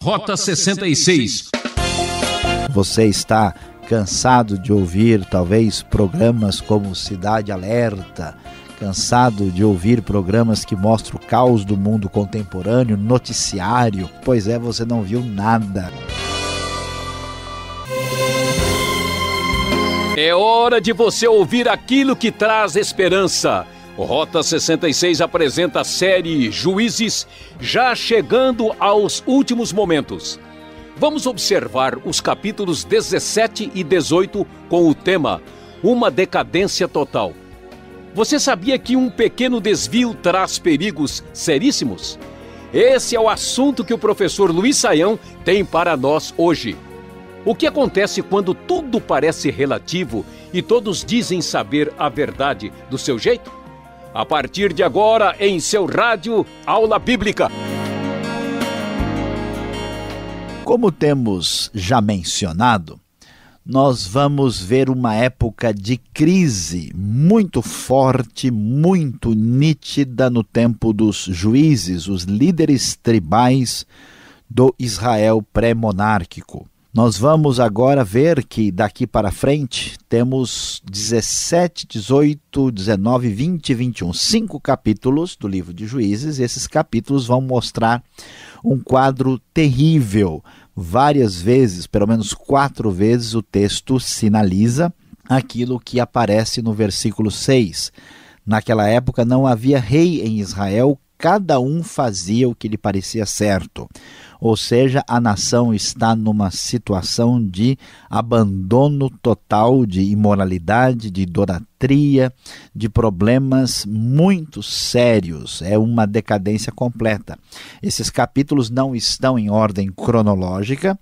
Rota 66. Você está cansado de ouvir, talvez, programas como Cidade Alerta, cansado de ouvir programas que mostram o caos do mundo contemporâneo, noticiário? Pois é, você não viu nada. É hora de você ouvir aquilo que traz esperança Rota 66 apresenta a série Juízes já chegando aos últimos momentos. Vamos observar os capítulos 17 e 18 com o tema Uma decadência total. Você sabia que um pequeno desvio traz perigos seríssimos? Esse é o assunto que o professor Luiz Saião tem para nós hoje. O que acontece quando tudo parece relativo e todos dizem saber a verdade do seu jeito? A partir de agora, em seu rádio, aula bíblica. Como temos já mencionado, nós vamos ver uma época de crise muito forte, muito nítida no tempo dos juízes, os líderes tribais do Israel pré-monárquico. Nós vamos agora ver que daqui para frente temos 17, 18, 19, 20 e 21, cinco capítulos do livro de Juízes. E Esses capítulos vão mostrar um quadro terrível. Várias vezes, pelo menos quatro vezes, o texto sinaliza aquilo que aparece no versículo 6. Naquela época não havia rei em Israel, cada um fazia o que lhe parecia certo. Ou seja, a nação está numa situação de abandono total, de imoralidade, de idolatria, de problemas muito sérios. É uma decadência completa. Esses capítulos não estão em ordem cronológica,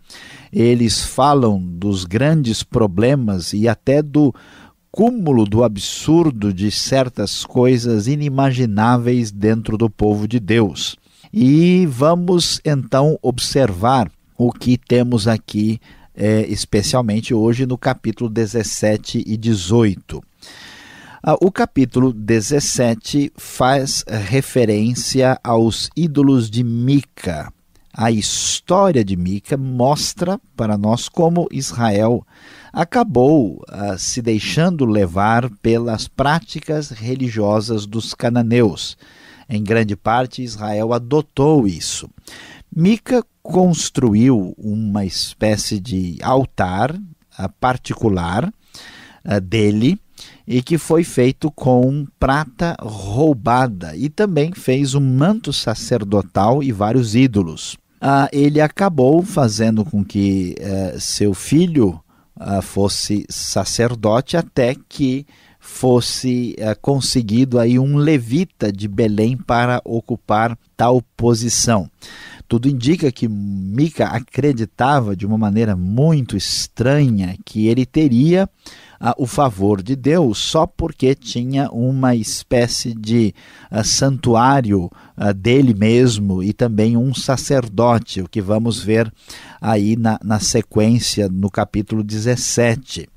eles falam dos grandes problemas e até do cúmulo do absurdo de certas coisas inimagináveis dentro do povo de Deus. E vamos então observar o que temos aqui, é, especialmente hoje no capítulo 17 e 18. Ah, o capítulo 17 faz referência aos ídolos de Mica. A história de Mica mostra para nós como Israel acabou uh, se deixando levar pelas práticas religiosas dos cananeus. Em grande parte, Israel adotou isso. Mica construiu uma espécie de altar uh, particular uh, dele e que foi feito com prata roubada e também fez um manto sacerdotal e vários ídolos ah, ele acabou fazendo com que eh, seu filho ah, fosse sacerdote até que fosse ah, conseguido aí um levita de Belém para ocupar tal posição. Tudo indica que Mica acreditava de uma maneira muito estranha que ele teria uh, o favor de Deus só porque tinha uma espécie de uh, santuário uh, dele mesmo e também um sacerdote, o que vamos ver aí na, na sequência no capítulo 17.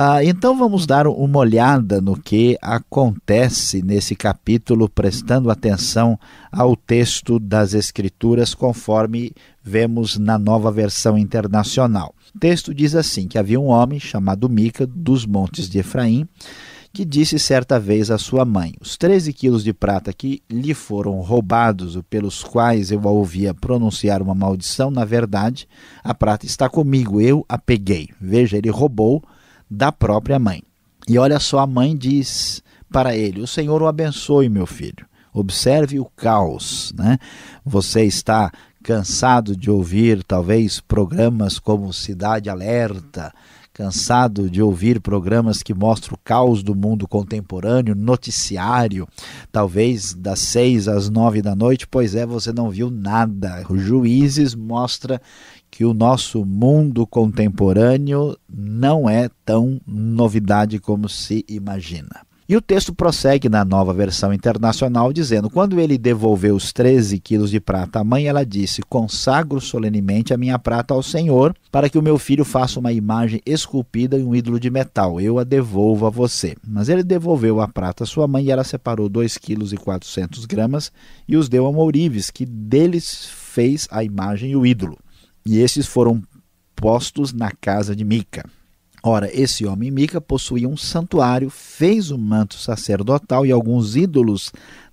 Ah, então vamos dar uma olhada no que acontece nesse capítulo, prestando atenção ao texto das Escrituras, conforme vemos na nova versão internacional. O texto diz assim: que havia um homem chamado Mica, dos montes de Efraim, que disse certa vez à sua mãe: Os 13 quilos de prata que lhe foram roubados, pelos quais eu a ouvia pronunciar uma maldição, na verdade, a prata está comigo, eu a peguei. Veja, ele roubou da própria mãe. E olha só, a mãe diz para ele: O Senhor o abençoe, meu filho. Observe o caos, né? Você está cansado de ouvir talvez programas como Cidade Alerta, cansado de ouvir programas que mostram o caos do mundo contemporâneo, noticiário, talvez das seis às nove da noite, pois é, você não viu nada. O Juízes mostra que o nosso mundo contemporâneo não é tão novidade como se imagina. E o texto prossegue na nova versão internacional, dizendo: Quando ele devolveu os 13 quilos de prata à mãe, ela disse: Consagro solenemente a minha prata ao Senhor, para que o meu filho faça uma imagem esculpida e um ídolo de metal. Eu a devolvo a você. Mas ele devolveu a prata à sua mãe e ela separou 2,4 quilos e gramas e os deu a Mourives, que deles fez a imagem e o ídolo. E esses foram postos na casa de Mica. Ora, esse homem Mica possuía um santuário, fez um manto sacerdotal e alguns ídolos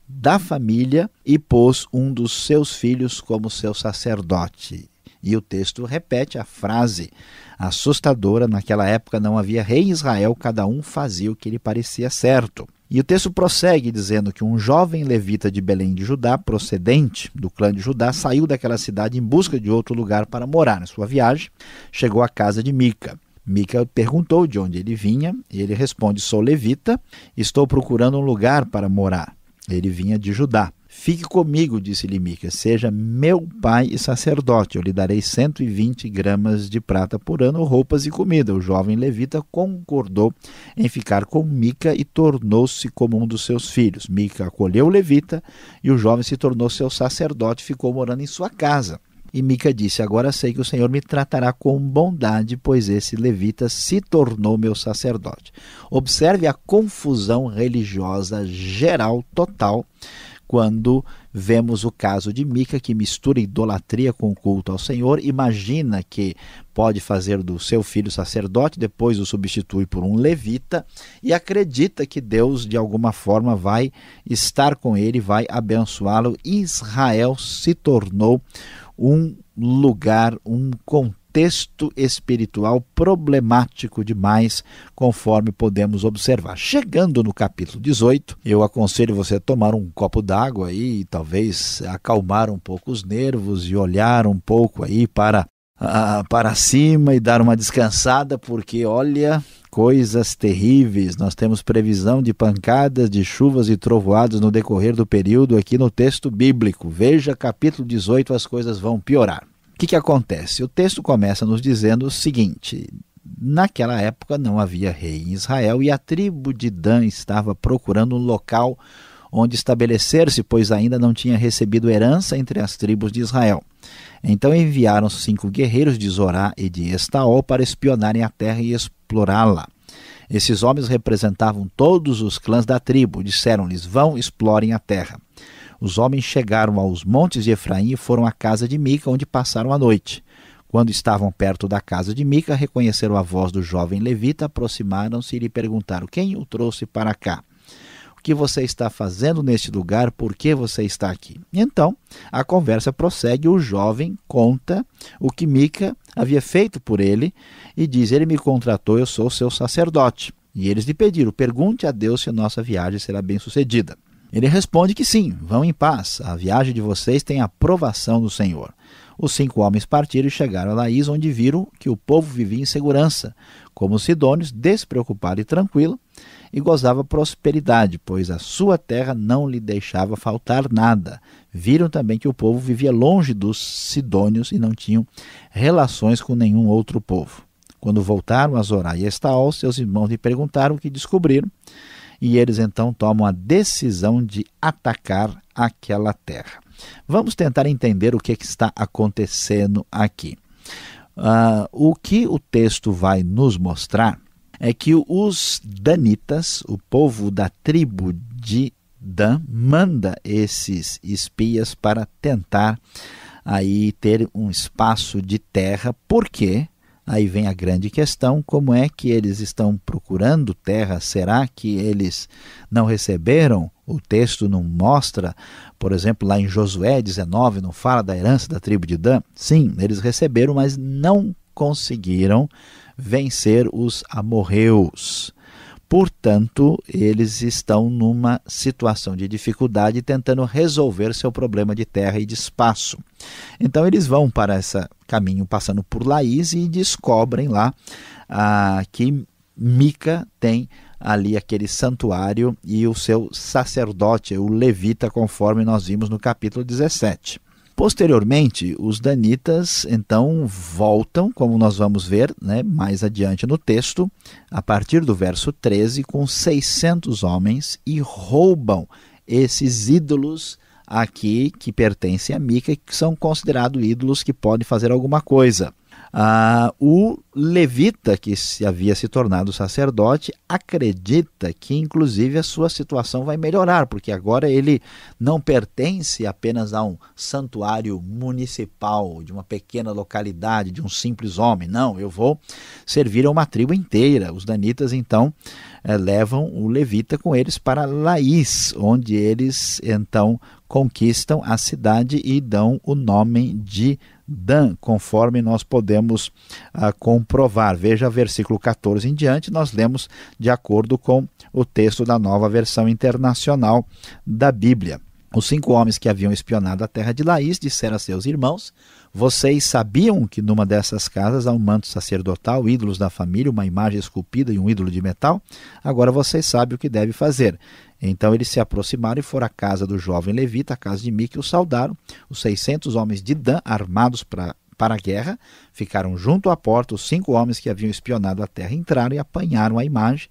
da família e pôs um dos seus filhos como seu sacerdote. E o texto repete a frase assustadora: naquela época não havia rei em Israel, cada um fazia o que lhe parecia certo. E o texto prossegue dizendo que um jovem levita de Belém de Judá, procedente do clã de Judá, saiu daquela cidade em busca de outro lugar para morar. Na sua viagem, chegou à casa de Mica. Mica perguntou de onde ele vinha, e ele responde: Sou levita, estou procurando um lugar para morar. Ele vinha de Judá. Fique comigo, disse-lhe Mica, seja meu pai e sacerdote. Eu lhe darei 120 gramas de prata por ano, roupas e comida. O jovem levita concordou em ficar com Mica e tornou-se como um dos seus filhos. Mica acolheu o levita e o jovem se tornou seu sacerdote e ficou morando em sua casa. E Mica disse: Agora sei que o Senhor me tratará com bondade, pois esse levita se tornou meu sacerdote. Observe a confusão religiosa geral, total, quando vemos o caso de Mica, que mistura idolatria com culto ao Senhor, imagina que pode fazer do seu filho sacerdote, depois o substitui por um levita e acredita que Deus, de alguma forma, vai estar com ele, vai abençoá-lo. Israel se tornou um lugar, um contexto espiritual problemático demais, conforme podemos observar. Chegando no capítulo 18, eu aconselho você a tomar um copo d'água aí, talvez acalmar um pouco os nervos e olhar um pouco aí para ah, para cima e dar uma descansada, porque olha, coisas terríveis. Nós temos previsão de pancadas, de chuvas e trovoadas no decorrer do período aqui no texto bíblico. Veja capítulo 18, as coisas vão piorar. O que, que acontece? O texto começa nos dizendo o seguinte: naquela época não havia rei em Israel e a tribo de Dan estava procurando um local onde estabelecer-se, pois ainda não tinha recebido herança entre as tribos de Israel. Então enviaram cinco guerreiros de Zorá e de Estaol para espionarem a terra e explorá-la. Esses homens representavam todos os clãs da tribo. Disseram-lhes: Vão, explorem a terra. Os homens chegaram aos montes de Efraim e foram à casa de Mica, onde passaram a noite. Quando estavam perto da casa de Mica, reconheceram a voz do jovem levita, aproximaram-se e lhe perguntaram: Quem o trouxe para cá? que você está fazendo neste lugar, por que você está aqui. Então, a conversa prossegue, o jovem conta o que Mica havia feito por ele e diz: Ele me contratou, eu sou seu sacerdote. E eles lhe pediram: Pergunte a Deus se a nossa viagem será bem sucedida. Ele responde que sim, vão em paz, a viagem de vocês tem a aprovação do Senhor. Os cinco homens partiram e chegaram a Laís, onde viram que o povo vivia em segurança, como os sidônios, despreocupado e tranquilo, e gozava prosperidade, pois a sua terra não lhe deixava faltar nada. Viram também que o povo vivia longe dos sidônios e não tinham relações com nenhum outro povo. Quando voltaram a Zorá e a Estaol, seus irmãos lhe perguntaram o que descobriram, e eles então tomam a decisão de atacar aquela terra. Vamos tentar entender o que, é que está acontecendo aqui. Uh, o que o texto vai nos mostrar é que os danitas, o povo da tribo de Dan, manda esses espias para tentar aí ter um espaço de terra, porque aí vem a grande questão, como é que eles estão procurando terra? Será que eles não receberam o texto não mostra, por exemplo, lá em Josué 19, não fala da herança da tribo de Dan? Sim, eles receberam, mas não conseguiram vencer os amorreus. Portanto, eles estão numa situação de dificuldade tentando resolver seu problema de terra e de espaço. Então, eles vão para esse caminho passando por Laís e descobrem lá ah, que Mica tem ali aquele santuário e o seu sacerdote, o levita, conforme nós vimos no capítulo 17. Posteriormente, os danitas então voltam, como nós vamos ver né, mais adiante no texto, a partir do verso 13, com 600 homens e roubam esses ídolos aqui que pertencem a Mica, que são considerados ídolos que podem fazer alguma coisa. Ah, o levita que se havia se tornado sacerdote acredita que inclusive a sua situação vai melhorar, porque agora ele não pertence apenas a um santuário municipal de uma pequena localidade, de um simples homem. Não, eu vou servir a uma tribo inteira. Os danitas então eh, levam o levita com eles para Laís, onde eles então conquistam a cidade e dão o nome de Dan, conforme nós podemos acompanhar com comprovar. Veja versículo 14 em diante, nós lemos de acordo com o texto da nova versão internacional da Bíblia. Os cinco homens que haviam espionado a terra de Laís disseram a seus irmãos: Vocês sabiam que numa dessas casas há um manto sacerdotal, ídolos da família, uma imagem esculpida e um ídolo de metal? Agora vocês sabem o que deve fazer. Então eles se aproximaram e foram à casa do jovem levita, a casa de Mica, e o saudaram. Os 600 homens de Dan, armados para para a guerra, ficaram junto à porta os cinco homens que haviam espionado a terra. Entraram e apanharam a imagem,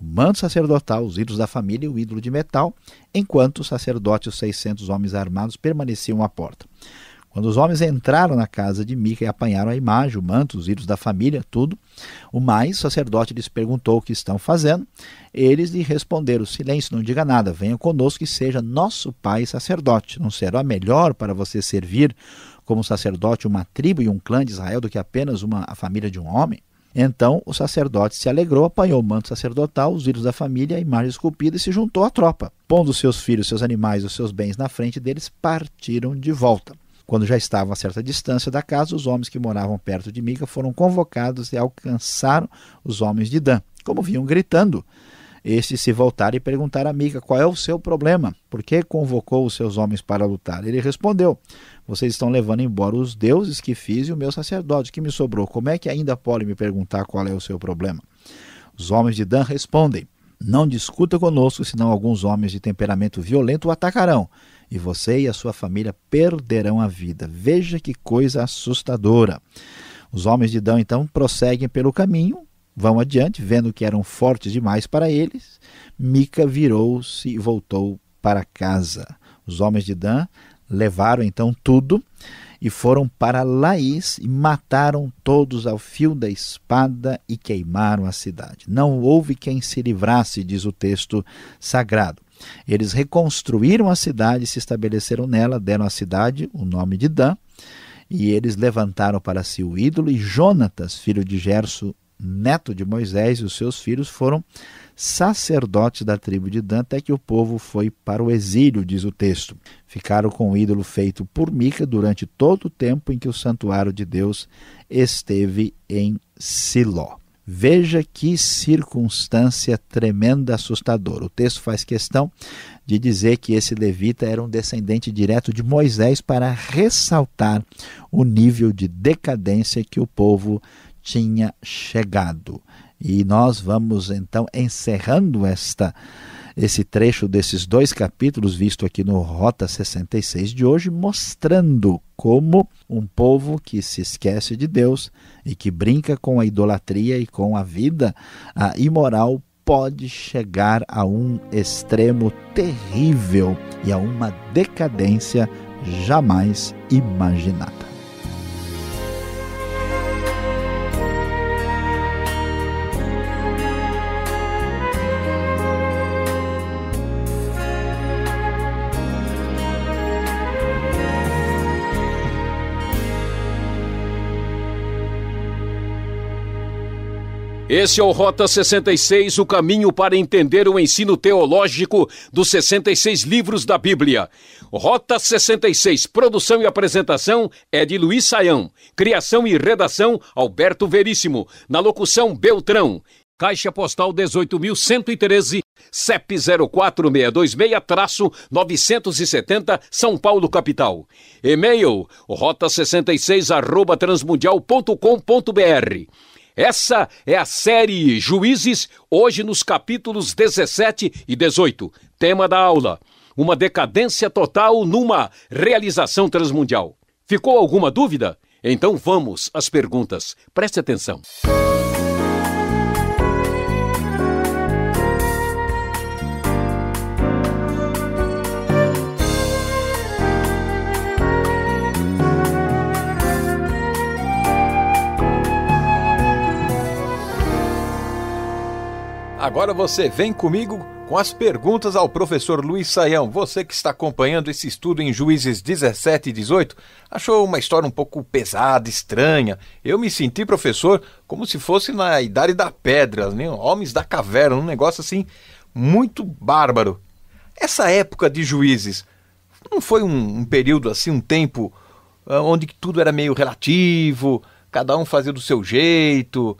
o manto sacerdotal, os ídolos da família e o ídolo de metal, enquanto o sacerdote e os 600 homens armados permaneciam à porta. Quando os homens entraram na casa de Mica e apanharam a imagem, o manto, os ídolos da família, tudo, o mais o sacerdote lhes perguntou o que estão fazendo. Eles lhe responderam: Silêncio, não diga nada, venha conosco e seja nosso pai sacerdote. Não será melhor para você servir como sacerdote uma tribo e um clã de Israel do que apenas uma, a família de um homem? Então o sacerdote se alegrou, apanhou o manto sacerdotal, os filhos da família, a imagem esculpida e se juntou à tropa. Pondo seus filhos, seus animais, os seus bens na frente deles, partiram de volta. Quando já estavam a certa distância da casa, os homens que moravam perto de Mica foram convocados e alcançaram os homens de Dan. Como vinham gritando, este se voltar e perguntar à amiga qual é o seu problema, por que convocou os seus homens para lutar. Ele respondeu: Vocês estão levando embora os deuses que fiz e o meu sacerdote que me sobrou. Como é que ainda podem me perguntar qual é o seu problema? Os homens de Dan respondem: Não discuta conosco, senão alguns homens de temperamento violento o atacarão, e você e a sua família perderão a vida. Veja que coisa assustadora. Os homens de Dan então prosseguem pelo caminho Vão adiante, vendo que eram fortes demais para eles, Mica virou-se e voltou para casa. Os homens de Dan levaram então tudo e foram para Laís e mataram todos ao fio da espada e queimaram a cidade. Não houve quem se livrasse, diz o texto sagrado. Eles reconstruíram a cidade, se estabeleceram nela, deram à cidade o nome de Dan, e eles levantaram para si o ídolo, e Jonatas, filho de Gerso, neto de Moisés, e os seus filhos foram sacerdotes da tribo de Dan, até que o povo foi para o exílio, diz o texto. Ficaram com o ídolo feito por Mica durante todo o tempo em que o santuário de Deus esteve em Siló. Veja que circunstância tremenda, assustadora. O texto faz questão de dizer que esse levita era um descendente direto de Moisés para ressaltar o nível de decadência que o povo tinha chegado. E nós vamos então encerrando esta esse trecho desses dois capítulos visto aqui no Rota 66 de hoje, mostrando como um povo que se esquece de Deus e que brinca com a idolatria e com a vida a imoral pode chegar a um extremo terrível e a uma decadência jamais imaginada. Esse é o Rota 66, o caminho para entender o ensino teológico dos 66 livros da Bíblia. Rota 66, produção e apresentação é de Luiz Saião. Criação e redação, Alberto Veríssimo. Na locução, Beltrão. Caixa Postal 18.113, CEP 04626-970, São Paulo, capital. E-mail, rota66 transmundial.com.br. Essa é a série Juízes, hoje nos capítulos 17 e 18. Tema da aula: Uma decadência total numa realização transmundial. Ficou alguma dúvida? Então vamos às perguntas. Preste atenção. Música Agora você vem comigo com as perguntas ao professor Luiz Saião. Você que está acompanhando esse estudo em Juízes 17 e 18, achou uma história um pouco pesada, estranha. Eu me senti, professor, como se fosse na Idade da Pedra, né? Homens da Caverna, um negócio assim muito bárbaro. Essa época de Juízes não foi um, um período assim, um tempo ah, onde tudo era meio relativo, cada um fazia do seu jeito,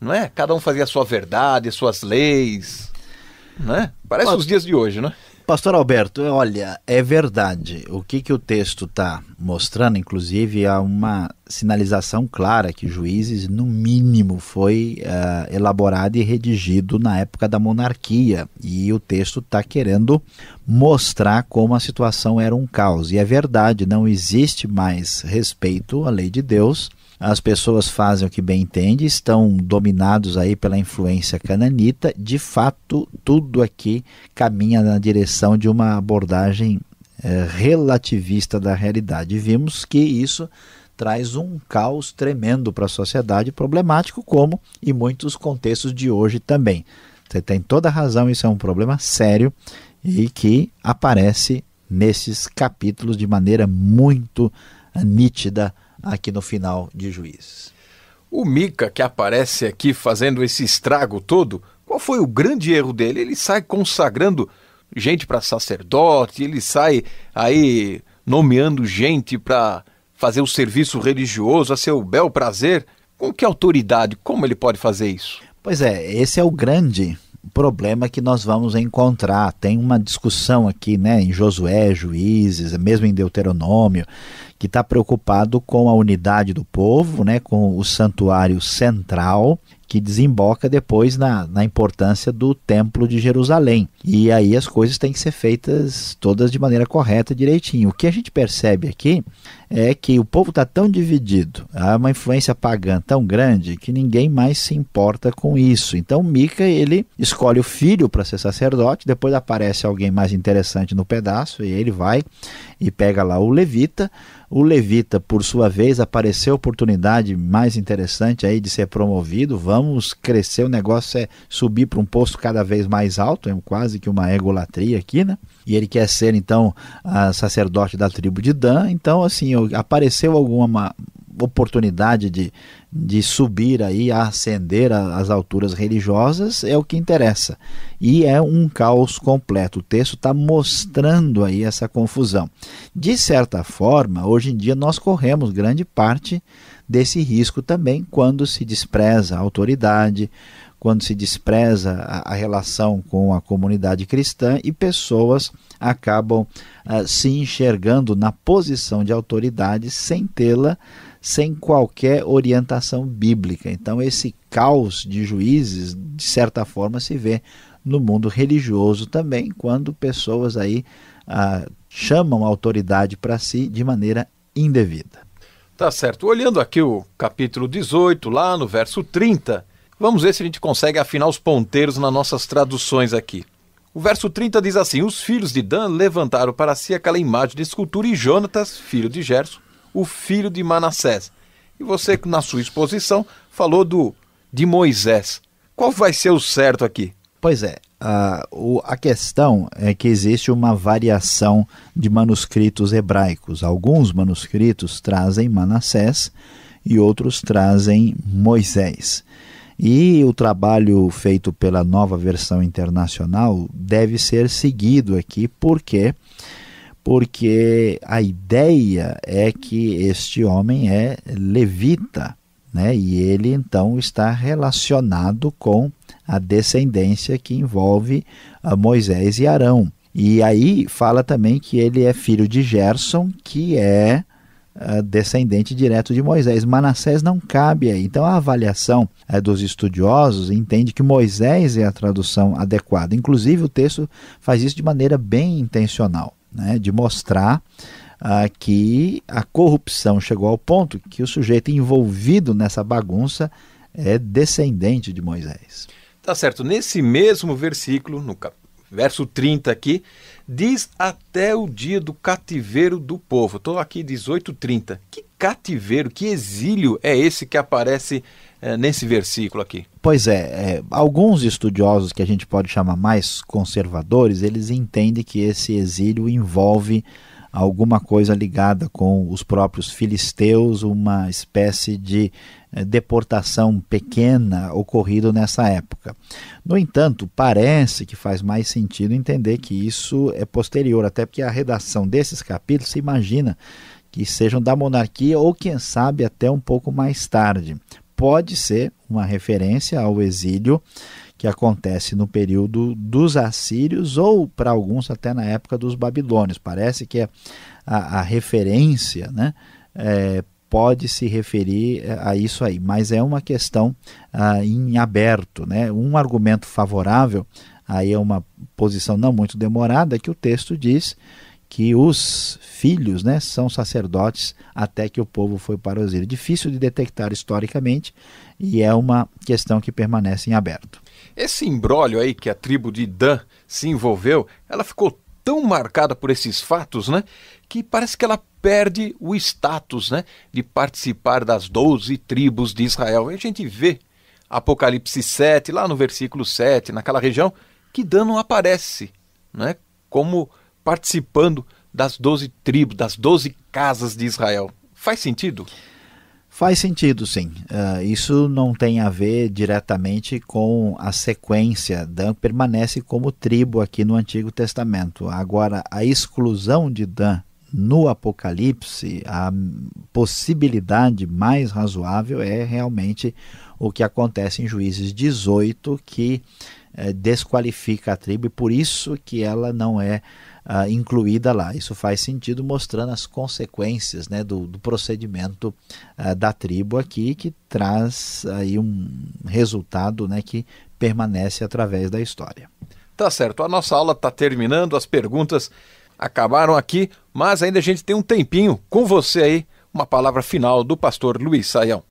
não é? Cada um fazia a sua verdade, suas leis, né? Parece os dias de hoje, né? Pastor Alberto, olha, é verdade. O que, que o texto está mostrando, inclusive, há é uma sinalização clara que juízes, no mínimo, foi uh, elaborado e redigido na época da monarquia. E o texto está querendo mostrar como a situação era um caos. E é verdade, não existe mais respeito à lei de Deus as pessoas fazem o que bem entende, estão dominados aí pela influência cananita. De fato, tudo aqui caminha na direção de uma abordagem é, relativista da realidade. Vimos que isso traz um caos tremendo para a sociedade, problemático como em muitos contextos de hoje também. Você tem toda a razão, isso é um problema sério e que aparece nesses capítulos de maneira muito nítida aqui no final de Juízes. O Mika que aparece aqui fazendo esse estrago todo, qual foi o grande erro dele? Ele sai consagrando gente para sacerdote, ele sai aí nomeando gente para fazer o serviço religioso a seu bel prazer. Com que autoridade? Como ele pode fazer isso? Pois é, esse é o grande problema que nós vamos encontrar. Tem uma discussão aqui, né, em Josué, Juízes, mesmo em Deuteronômio, que está preocupado com a unidade do povo, né, com o santuário central que desemboca depois na, na importância do Templo de Jerusalém. E aí as coisas têm que ser feitas todas de maneira correta, direitinho. O que a gente percebe aqui é que o povo está tão dividido, há uma influência pagã tão grande que ninguém mais se importa com isso. Então Mica ele escolhe o filho para ser sacerdote, depois aparece alguém mais interessante no pedaço e ele vai e pega lá o levita. O levita, por sua vez, apareceu a oportunidade mais interessante aí de ser promovido. Vamos crescer, o negócio é subir para um posto cada vez mais alto, é quase que uma egolatria aqui, né? e ele quer ser então sacerdote da tribo de Dan. Então, assim, apareceu alguma oportunidade de, de subir aí, ascender às alturas religiosas, é o que interessa. E é um caos completo. O texto está mostrando aí essa confusão. De certa forma, hoje em dia nós corremos grande parte desse risco também quando se despreza a autoridade, quando se despreza a, a relação com a comunidade cristã e pessoas acabam ah, se enxergando na posição de autoridade sem tê-la, sem qualquer orientação bíblica. Então, esse caos de juízes, de certa forma, se vê no mundo religioso também, quando pessoas aí ah, chamam a autoridade para si de maneira indevida. Tá certo. Olhando aqui o capítulo 18, lá no verso 30, Vamos ver se a gente consegue afinar os ponteiros nas nossas traduções aqui. O verso 30 diz assim: Os filhos de Dan levantaram para si aquela imagem de escultura e Jonatas, filho de Gerson, o filho de Manassés. E você, na sua exposição, falou do de Moisés. Qual vai ser o certo aqui? Pois é, a, o, a questão é que existe uma variação de manuscritos hebraicos. Alguns manuscritos trazem Manassés e outros trazem Moisés. E o trabalho feito pela nova versão internacional deve ser seguido aqui, por quê? Porque a ideia é que este homem é levita, né? e ele então está relacionado com a descendência que envolve ah, Moisés e Arão. E aí fala também que ele é filho de Gerson, que é ah, descendente direto de Moisés. Manassés não cabe aí. Então a avaliação eh, dos estudiosos entende que Moisés é a tradução adequada. Inclusive o texto faz isso de maneira bem intencional, né? de mostrar ah, que a corrupção chegou ao ponto que o sujeito envolvido nessa bagunça é descendente de Moisés. Tá certo. Nesse mesmo versículo, no, capítulo verso 30 aqui, diz até o dia do cativeiro do povo. Estou aqui 18:30. Que cativeiro, que exílio é esse que aparece é, nesse versículo aqui? Pois é, é, alguns estudiosos que a gente pode chamar mais conservadores, eles entendem que esse exílio envolve alguma coisa ligada com os próprios filisteus, uma espécie de eh, deportação pequena ocorrido nessa época. No entanto, parece que faz mais sentido entender que isso é posterior, até porque a redação desses capítulos se imagina que sejam da monarquia ou quem sabe até um pouco mais tarde. Pode ser uma referência ao exílio que acontece no período dos assírios ou para alguns até na época dos babilônios. Parece que a, a referência né, é, pode se referir é, a isso aí, mas é uma questão ah, em aberto. Né? Um argumento favorável, aí é uma posição não muito demorada, que o texto diz que os filhos né, são sacerdotes até que o povo foi para o exílio. Difícil de detectar historicamente e é uma questão que permanece em aberto. Esse imbróglio aí que a tribo de Dan se envolveu, ela ficou tão marcada por esses fatos, né, que parece que ela perde o status, né, de participar das 12 tribos de Israel. E a gente vê Apocalipse 7, lá no versículo 7, naquela região, que Dan não aparece, né, como participando das 12 tribos, das 12 casas de Israel. Faz sentido? Faz sentido, sim. Uh, isso não tem a ver diretamente com a sequência. Dan permanece como tribo aqui no Antigo Testamento. Agora, a exclusão de Dan no Apocalipse, a possibilidade mais razoável é realmente o que acontece em Juízes 18, que eh, desqualifica a tribo e por isso que ela não é ah, incluída lá. Isso faz sentido mostrando as consequências né, do, do procedimento ah, da tribo aqui, que traz aí um resultado né, que permanece através da história. Tá certo, a nossa aula está terminando, as perguntas acabaram aqui, mas ainda a gente tem um tempinho com você aí, uma palavra final do pastor Luiz Saião.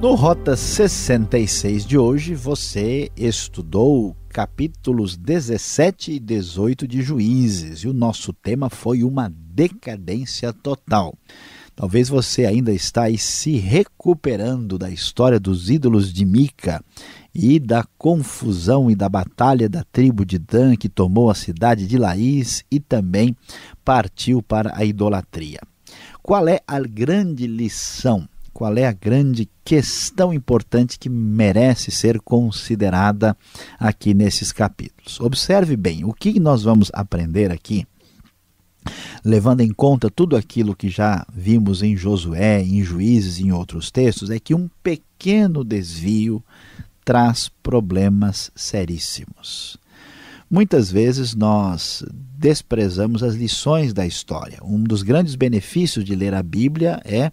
No Rota 66 de hoje, você estudou capítulos 17 e 18 de Juízes e o nosso tema foi uma decadência total. Talvez você ainda está aí se recuperando da história dos ídolos de Mica e da confusão e da batalha da tribo de Dan que tomou a cidade de Laís e também partiu para a idolatria. Qual é a grande lição qual é a grande questão importante que merece ser considerada aqui nesses capítulos. Observe bem, o que nós vamos aprender aqui, levando em conta tudo aquilo que já vimos em Josué, em Juízes, em outros textos, é que um pequeno desvio traz problemas seríssimos. Muitas vezes nós desprezamos as lições da história. Um dos grandes benefícios de ler a Bíblia é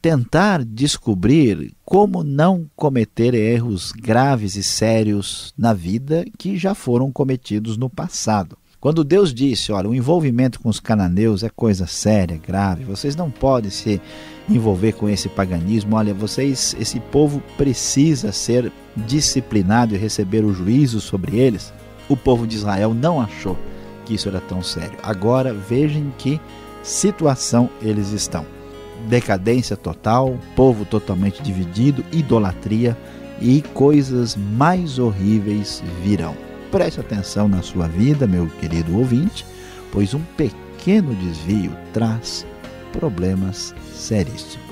tentar descobrir como não cometer erros graves e sérios na vida que já foram cometidos no passado. Quando Deus disse, olha, o envolvimento com os cananeus é coisa séria, grave, vocês não podem se envolver com esse paganismo, olha, vocês, esse povo precisa ser disciplinado e receber o juízo sobre eles. O povo de Israel não achou que isso era tão sério. Agora vejam que situação eles estão decadência total, povo totalmente dividido, idolatria e coisas mais horríveis virão. Preste atenção na sua vida, meu querido ouvinte, pois um pequeno desvio traz problemas seríssimos.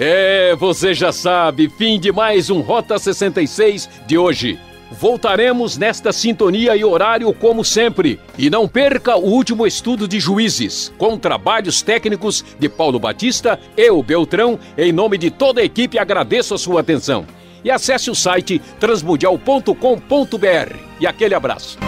É, você já sabe, fim de mais um Rota 66 de hoje. Voltaremos nesta sintonia e horário como sempre. E não perca o último estudo de juízes, com trabalhos técnicos de Paulo Batista, e o Beltrão, em nome de toda a equipe agradeço a sua atenção. E acesse o site transmundial.com.br. E aquele abraço.